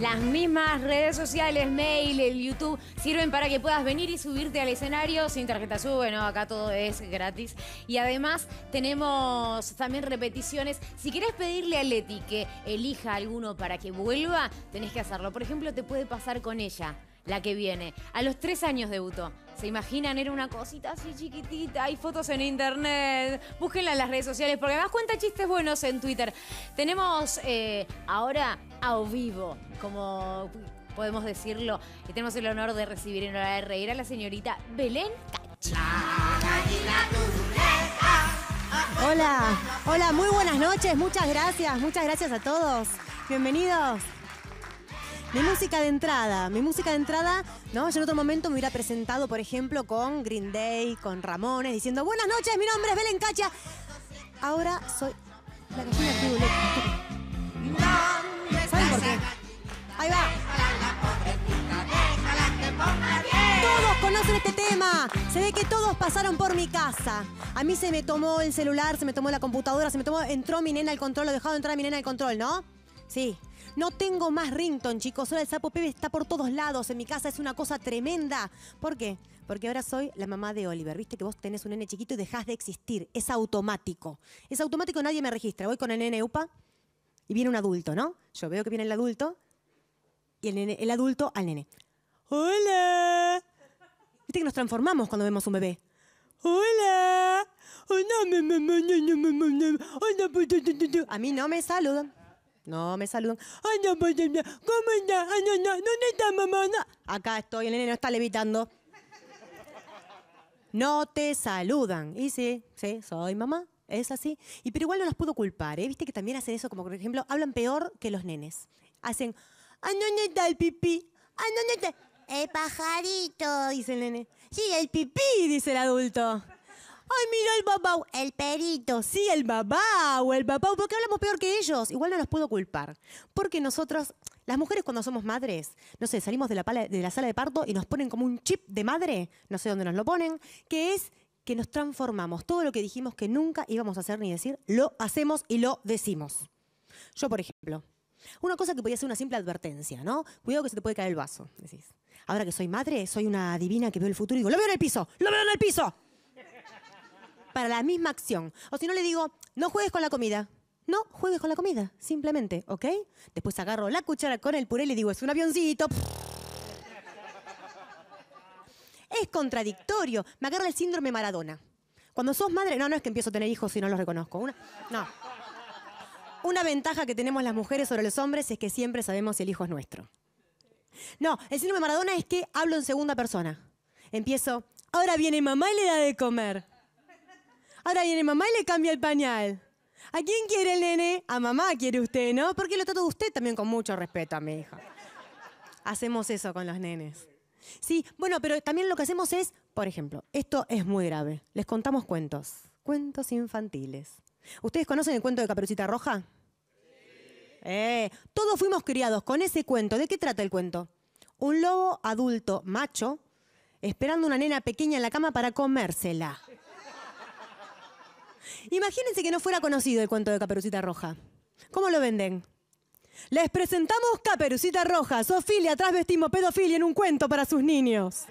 Las mismas redes sociales, mail, el YouTube, sirven para que puedas venir y subirte al escenario sin tarjeta sube, Bueno, Acá todo es gratis. Y además tenemos también repeticiones. Si querés pedirle a Leti que elija alguno para que vuelva, tenés que hacerlo. Por ejemplo, te puede pasar con ella la que viene. A los tres años debutó. ¿Se imaginan? Era una cosita así chiquitita. Hay fotos en internet. Búsquenla en las redes sociales porque además cuenta chistes buenos en Twitter. Tenemos eh, ahora a vivo, como podemos decirlo. Y tenemos el honor de recibir en hora de reír a la señorita Belén Cacha. Hola, hola, muy buenas noches, muchas gracias, muchas gracias a todos. Bienvenidos. Mi música de entrada, mi música de entrada, ¿no? Yo en otro momento me hubiera presentado, por ejemplo, con Green Day, con Ramones, diciendo, buenas noches, mi nombre es Belén Cacha. Ahora soy la ¿Saben por qué? Ahí va. Todos conocen este tema. Se ve que todos pasaron por mi casa. A mí se me tomó el celular, se me tomó la computadora, se me tomó, entró mi nena al control, lo dejado entrar a mi nena al control, ¿no? Sí. No tengo más rington, chicos. Ahora el sapo Pebe está por todos lados. En mi casa es una cosa tremenda. ¿Por qué? Porque ahora soy la mamá de Oliver. Viste que vos tenés un nene chiquito y dejás de existir. Es automático. Es automático, nadie me registra. Voy con el nene UPA y viene un adulto, ¿no? Yo veo que viene el adulto y el, el adulto al nene. ¡Hola! Viste que nos transformamos cuando vemos un bebé. ¡Hola! A mí no me saludan. No, me saludan. Ay, no, pues, ¿cómo está? Ay, no, no, ¿dónde está mamá? Acá estoy, el nene no está levitando. No te saludan. Y sí, sí, soy mamá. Es así. Y pero igual no las puedo culpar, ¿eh? Viste que también hacen eso, como por ejemplo, hablan peor que los nenes. Hacen, no, no está el pipí? no, no está? El pajarito, dice el nene. Sí, el pipí, dice el adulto. ¡Ay, mira el babau! El perito, sí, el babau, el babau. ¿Por qué hablamos peor que ellos? Igual no los puedo culpar. Porque nosotros, las mujeres cuando somos madres, no sé, salimos de la, sala de parto y nos ponen como un chip de madre, no sé dónde nos lo ponen, que es que nos transformamos. Todo lo que dijimos que nunca íbamos a hacer ni decir, lo hacemos y lo decimos. Yo, por ejemplo, una cosa que podía ser una simple advertencia, ¿no? Cuidado que se te puede caer el vaso, Ahora que soy madre, soy una divina que veo el futuro y digo, lo veo en el piso, lo veo en el piso para la misma acción. O si no le digo, no juegues con la comida. No juegues con la comida, simplemente, ¿ok? Después agarro la cuchara con el puré y le digo, es un avioncito. es contradictorio. Me agarra el síndrome Maradona. Cuando sos madre, no, no es que empiezo a tener hijos si no los reconozco. Una, no. Una ventaja que tenemos las mujeres sobre los hombres es que siempre sabemos si el hijo es nuestro. No, el síndrome Maradona es que hablo en segunda persona. Empiezo, ahora viene mamá y le da de comer. Ahora viene mamá y le cambia el pañal. ¿A quién quiere el nene? A mamá quiere usted, ¿no? Porque lo trata usted también con mucho respeto a mi hija. Hacemos eso con los nenes. Sí, bueno, pero también lo que hacemos es, por ejemplo, esto es muy grave. Les contamos cuentos, cuentos infantiles. ¿Ustedes conocen el cuento de Caperucita Roja? Eh, todos fuimos criados con ese cuento. ¿De qué trata el cuento? Un lobo adulto macho esperando una nena pequeña en la cama para comérsela. Imagínense que no fuera conocido el cuento de Caperucita Roja. ¿Cómo lo venden? Les presentamos Caperucita Roja, Sofilia, vestimos pedofilia en un cuento para sus niños.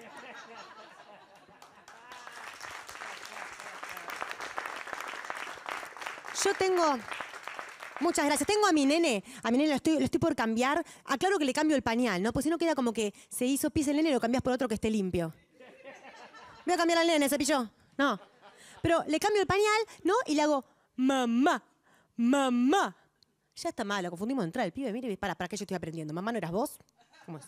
Yo tengo. Muchas gracias. Tengo a mi nene. A mi nene lo estoy, por cambiar. Aclaro que le cambio el pañal, ¿no? Pues si no queda como que se hizo pis el nene y lo cambias por otro que esté limpio. Voy a cambiar al nene, cepillo. No pero le cambio el pañal, ¿no? Y le hago, mamá, mamá. Ya está mal, lo confundimos de entrar el pibe, mire, para, ¿para qué yo estoy aprendiendo? ¿Mamá no eras vos? ¿Cómo es?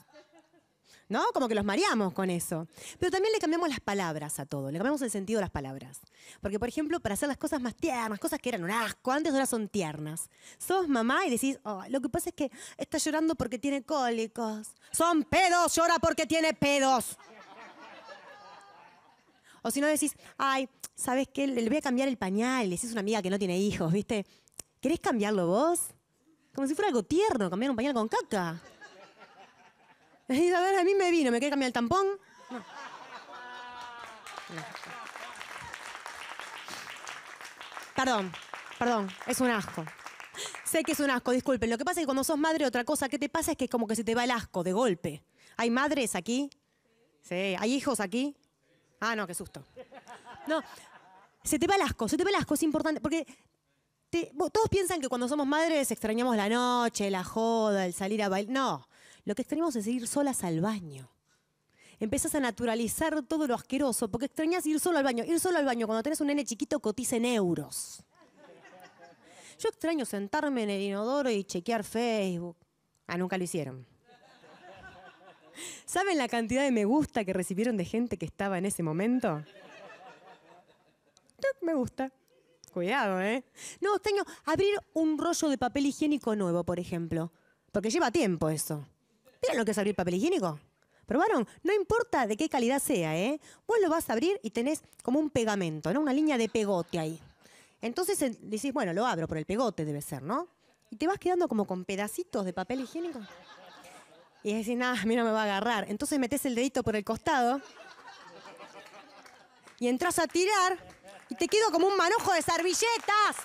¿No? Como que los mareamos con eso. Pero también le cambiamos las palabras a todo, le cambiamos el sentido de las palabras. Porque, por ejemplo, para hacer las cosas más tiernas, cosas que eran un asco antes, ahora son tiernas. Sos mamá y decís, oh, lo que pasa es que está llorando porque tiene cólicos. Son pedos, llora porque tiene pedos. O si no decís, ay, ¿sabes qué? Le voy a cambiar el pañal, le decís una amiga que no tiene hijos, ¿viste? ¿Querés cambiarlo vos? Como si fuera algo tierno, cambiar un pañal con caca. Y a ver, a mí me vino, ¿me querés cambiar el tampón? Perdón, perdón, es un asco. Sé que es un asco, disculpen. Lo que pasa es que cuando sos madre, otra cosa que te pasa es que como que se te va el asco de golpe. ¿Hay madres aquí? Sí. ¿Hay hijos aquí? Ah, no, qué susto. No, se te va el asco, se te va el asco, es importante, porque todos piensan que cuando somos madres extrañamos la noche, la joda, el salir a bailar. No, lo que extrañamos es ir solas al baño. Empiezas a naturalizar todo lo asqueroso, porque extrañas ir solo al baño. Ir solo al baño cuando tenés un nene chiquito cotiza en euros. Yo extraño sentarme en el inodoro y chequear Facebook. Ah, nunca lo hicieron. ¿Saben la cantidad de me gusta que recibieron de gente que estaba en ese momento? Me gusta. Cuidado, ¿eh? No, tengo abrir un rollo de papel higiénico nuevo, por ejemplo. Porque lleva tiempo eso. ¿Vieron lo que es abrir papel higiénico? ¿Probaron? No importa de qué calidad sea, ¿eh? Vos lo vas a abrir y tenés como un pegamento, ¿no? Una línea de pegote ahí. Entonces decís, bueno, lo abro por el pegote debe ser, ¿no? Y te vas quedando como con pedacitos de papel higiénico y decís, nada, a mí no me va a agarrar. Entonces metes el dedito por el costado y entras a tirar y te quedo como un manojo de servilletas.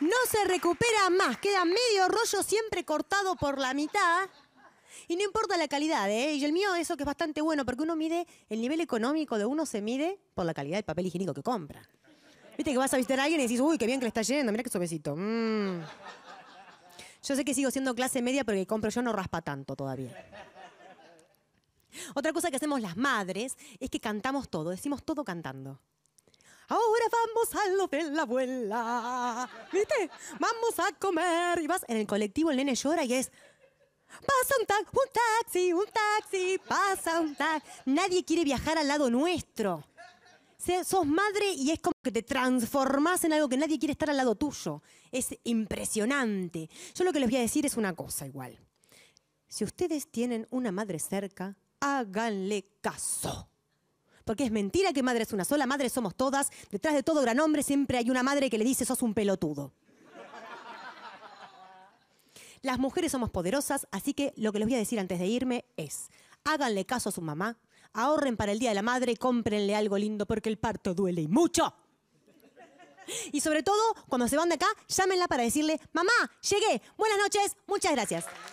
No se recupera más, queda medio rollo siempre cortado por la mitad. Y no importa la calidad, ¿eh? Y el mío, eso que es bastante bueno, porque uno mide, el nivel económico de uno se mide por la calidad del papel higiénico que compra. Viste que vas a visitar a alguien y decís, uy, qué bien que le está yendo, mira qué suavecito. Mm. Yo sé que sigo siendo clase media porque compro yo no raspa tanto todavía. Otra cosa que hacemos las madres es que cantamos todo, decimos todo cantando. Ahora vamos a lo de la abuela. ¿Viste? Vamos a comer. Y vas en el colectivo, el nene llora y es. Pasa un, un taxi, un taxi, pasa un taxi. Nadie quiere viajar al lado nuestro sos madre y es como que te transformás en algo que nadie quiere estar al lado tuyo. Es impresionante. Yo lo que les voy a decir es una cosa igual. Si ustedes tienen una madre cerca, háganle caso. Porque es mentira que madre es una sola, madre somos todas. Detrás de todo gran hombre siempre hay una madre que le dice sos un pelotudo. Las mujeres somos poderosas, así que lo que les voy a decir antes de irme es, háganle caso a su mamá, ahorren para el Día de la Madre, cómprenle algo lindo porque el parto duele y mucho. Y sobre todo, cuando se van de acá, llámenla para decirle, mamá, llegué, buenas noches, muchas gracias.